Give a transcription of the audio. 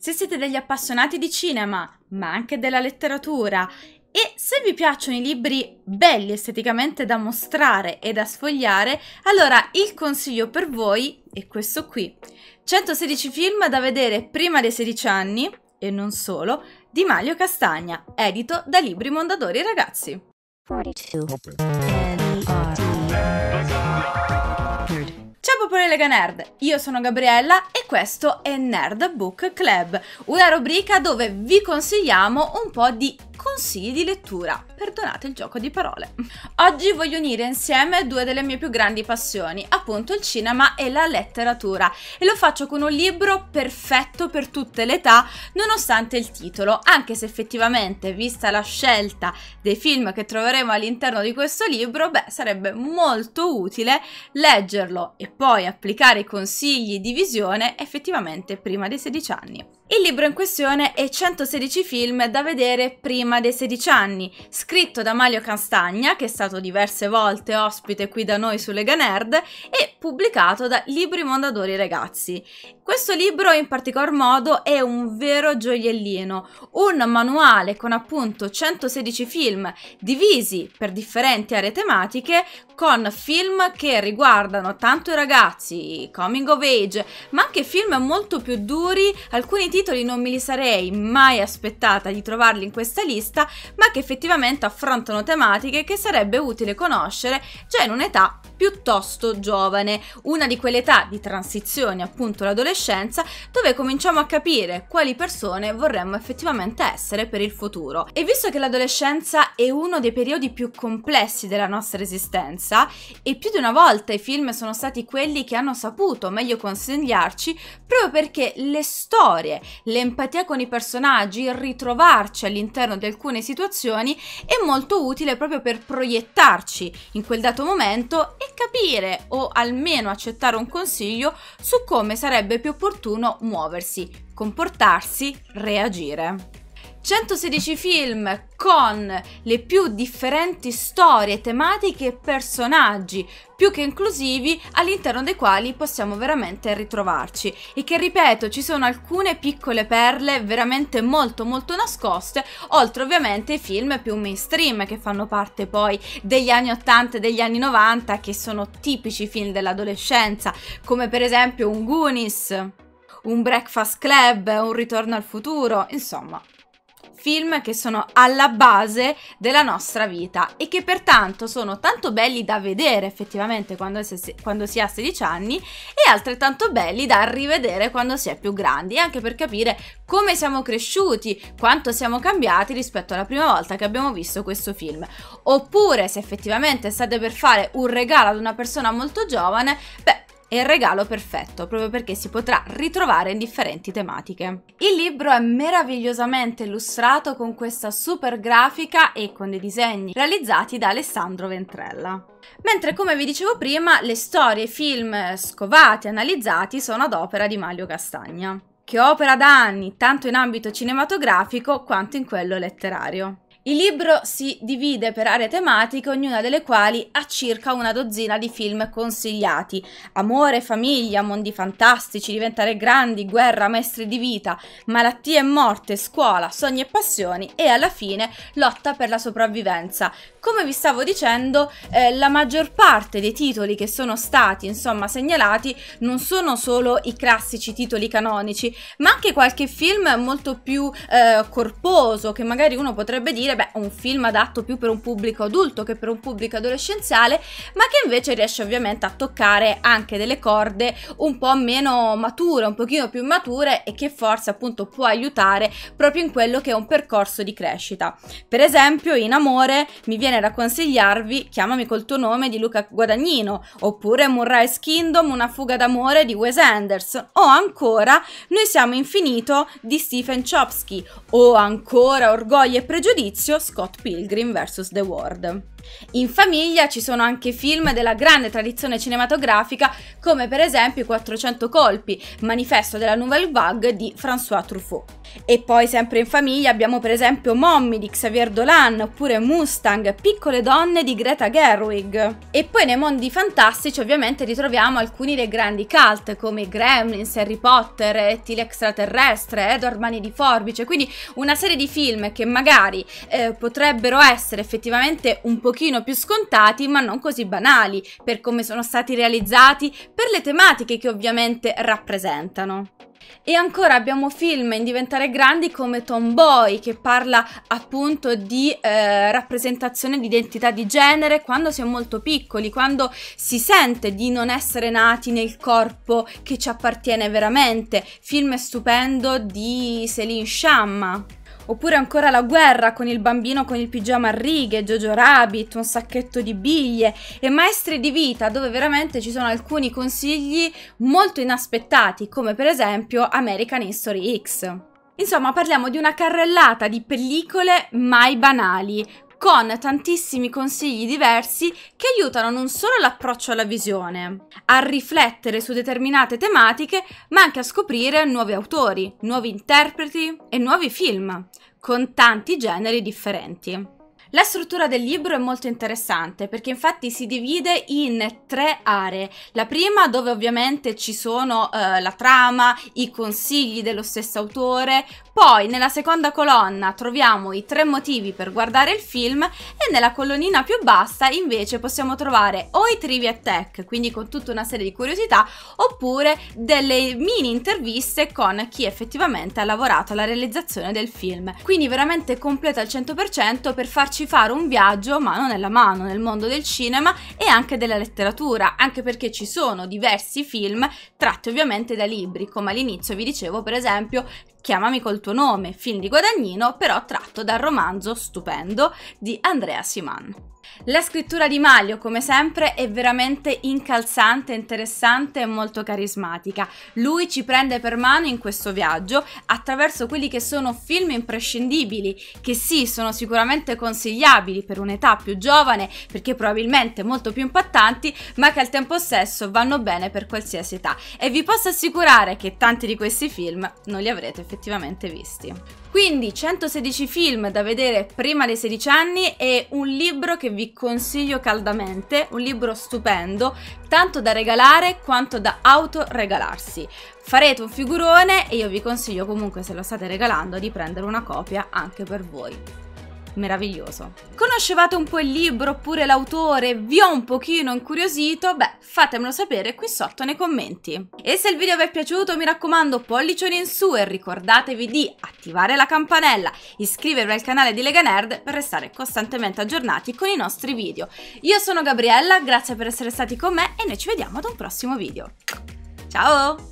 se siete degli appassionati di cinema, ma anche della letteratura, e se vi piacciono i libri belli esteticamente da mostrare e da sfogliare, allora il consiglio per voi è questo qui. 116 film da vedere prima dei 16 anni, e non solo, di Mario Castagna, edito da Libri Mondadori Ragazzi. 42. per le Lega Nerd. Io sono Gabriella e questo è Nerd Book Club, una rubrica dove vi consigliamo un po' di consigli di lettura. Perdonate il gioco di parole. Oggi voglio unire insieme due delle mie più grandi passioni, appunto il cinema e la letteratura, e lo faccio con un libro perfetto per tutte le età, nonostante il titolo, anche se effettivamente, vista la scelta dei film che troveremo all'interno di questo libro, beh, sarebbe molto utile leggerlo e poi applicare i consigli di visione effettivamente prima dei 16 anni. Il libro in questione è 116 film da vedere prima prima dei 16 anni, scritto da Mario Castagna, che è stato diverse volte ospite qui da noi su Lega Nerd, e pubblicato da Libri Mondadori Ragazzi. Questo libro in particolar modo è un vero gioiellino, un manuale con appunto 116 film divisi per differenti aree tematiche, con film che riguardano tanto i ragazzi, coming of age, ma anche film molto più duri, alcuni titoli non me li sarei mai aspettata di trovarli in questa lista, vista, ma che effettivamente affrontano tematiche che sarebbe utile conoscere già in un'età piuttosto giovane, una di quelle età di transizione, appunto l'adolescenza, dove cominciamo a capire quali persone vorremmo effettivamente essere per il futuro. E visto che l'adolescenza è uno dei periodi più complessi della nostra esistenza, e più di una volta i film sono stati quelli che hanno saputo meglio consigliarci proprio perché le storie, l'empatia con i personaggi, il ritrovarci all'interno del alcune situazioni è molto utile proprio per proiettarci in quel dato momento e capire o almeno accettare un consiglio su come sarebbe più opportuno muoversi, comportarsi, reagire. 116 film con le più differenti storie, tematiche e personaggi, più che inclusivi, all'interno dei quali possiamo veramente ritrovarci. E che ripeto, ci sono alcune piccole perle veramente molto molto nascoste, oltre ovviamente ai film più mainstream che fanno parte poi degli anni 80 e degli anni 90, che sono tipici film dell'adolescenza, come per esempio un Goonies. Un Breakfast Club, un ritorno al futuro, insomma, film che sono alla base della nostra vita e che pertanto sono tanto belli da vedere effettivamente quando si, quando si ha 16 anni e altrettanto belli da rivedere quando si è più grandi, anche per capire come siamo cresciuti, quanto siamo cambiati rispetto alla prima volta che abbiamo visto questo film. Oppure se effettivamente state per fare un regalo ad una persona molto giovane, beh, è il regalo perfetto, proprio perché si potrà ritrovare in differenti tematiche. Il libro è meravigliosamente illustrato con questa super grafica e con dei disegni realizzati da Alessandro Ventrella. Mentre come vi dicevo prima, le storie e film scovati e analizzati sono ad opera di Mario Castagna che opera da anni tanto in ambito cinematografico quanto in quello letterario. Il libro si divide per aree tematiche, ognuna delle quali ha circa una dozzina di film consigliati. Amore, famiglia, mondi fantastici, diventare grandi, guerra, maestri di vita, malattie e morte, scuola, sogni e passioni e alla fine lotta per la sopravvivenza. Come vi stavo dicendo, eh, la maggior parte dei titoli che sono stati insomma segnalati non sono solo i classici titoli canonici, ma anche qualche film molto più eh, corposo che magari uno potrebbe dire dire beh, un film adatto più per un pubblico adulto che per un pubblico adolescenziale, ma che invece riesce ovviamente a toccare anche delle corde un po' meno mature, un pochino più mature e che forse appunto può aiutare proprio in quello che è un percorso di crescita. Per esempio, in amore mi viene da consigliarvi Chiamami col tuo nome di Luca Guadagnino, oppure Moonrise Kingdom, Una fuga d'amore di Wes Anderson, o ancora Noi siamo infinito di Stephen Chopsky, o ancora Orgoglio e pregiudizio all'inizio Scott Pilgrim vs. The World. In famiglia ci sono anche film della grande tradizione cinematografica come per esempio I 400 colpi, manifesto della Nouvelle Vague di François Truffaut. E poi sempre in famiglia abbiamo per esempio Mommy di Xavier Dolan oppure Mustang, Piccole donne di Greta Gerwig. E poi nei mondi fantastici ovviamente ritroviamo alcuni dei grandi cult come Gremlins, Harry Potter, Etty Extraterrestre, Edward Mani di Forbice, quindi una serie di film che magari eh, potrebbero essere effettivamente un po' pochino più scontati ma non così banali per come sono stati realizzati, per le tematiche che ovviamente rappresentano. E ancora abbiamo film in diventare grandi come Tomboy che parla appunto di eh, rappresentazione di identità di genere quando si è molto piccoli, quando si sente di non essere nati nel corpo che ci appartiene veramente. Film stupendo di Céline Sciamma. Oppure ancora la guerra con il bambino con il pigiama a righe, Jojo Rabbit, un sacchetto di biglie e maestri di vita dove veramente ci sono alcuni consigli molto inaspettati come per esempio American History X. Insomma, parliamo di una carrellata di pellicole mai banali, con tantissimi consigli diversi che aiutano non solo l'approccio alla visione, a riflettere su determinate tematiche, ma anche a scoprire nuovi autori, nuovi interpreti e nuovi film, con tanti generi differenti. La struttura del libro è molto interessante perché infatti si divide in tre aree. La prima dove ovviamente ci sono eh, la trama, i consigli dello stesso autore, poi nella seconda colonna troviamo i tre motivi per guardare il film e nella colonnina più bassa invece possiamo trovare o i trivia tech, quindi con tutta una serie di curiosità, oppure delle mini interviste con chi effettivamente ha lavorato alla realizzazione del film. Quindi veramente completa al 100% per farci farci fare un viaggio mano nella mano nel mondo del cinema e anche della letteratura, anche perché ci sono diversi film tratti ovviamente da libri, come all'inizio vi dicevo per esempio Chiamami col tuo nome, film di Guadagnino però tratto dal romanzo Stupendo di Andrea Siman. La scrittura di Maglio, come sempre, è veramente incalzante, interessante e molto carismatica. Lui ci prende per mano in questo viaggio attraverso quelli che sono film imprescindibili, che sì, sono sicuramente consigliabili per un'età più giovane, perché probabilmente molto più impattanti, ma che al tempo stesso vanno bene per qualsiasi età. E vi posso assicurare che tanti di questi film non li avrete effettivamente visti. Quindi 116 film da vedere prima dei 16 anni e un libro che vi consiglio caldamente, un libro stupendo, tanto da regalare quanto da autoregalarsi. Farete un figurone e io vi consiglio comunque se lo state regalando di prendere una copia anche per voi meraviglioso. Conoscevate un po' il libro oppure l'autore? Vi ho un pochino incuriosito? Beh, fatemelo sapere qui sotto nei commenti. E se il video vi è piaciuto mi raccomando pollicione in su e ricordatevi di attivare la campanella, iscrivervi al canale di Lega Nerd per restare costantemente aggiornati con i nostri video. Io sono Gabriella, grazie per essere stati con me e noi ci vediamo ad un prossimo video. Ciao!